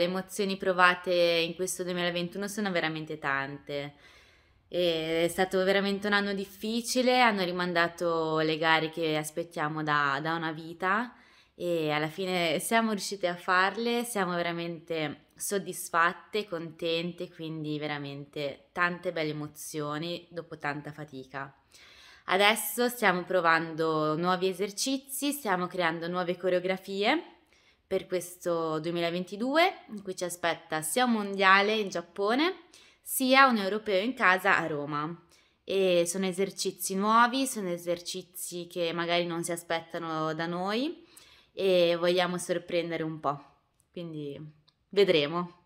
Le emozioni provate in questo 2021 sono veramente tante. È stato veramente un anno difficile, hanno rimandato le gare che aspettiamo da, da una vita e alla fine siamo riuscite a farle, siamo veramente soddisfatte, contente, quindi veramente tante belle emozioni dopo tanta fatica. Adesso stiamo provando nuovi esercizi, stiamo creando nuove coreografie per questo 2022 in cui ci aspetta sia un mondiale in Giappone sia un europeo in casa a Roma. E sono esercizi nuovi, sono esercizi che magari non si aspettano da noi e vogliamo sorprendere un po'. Quindi vedremo.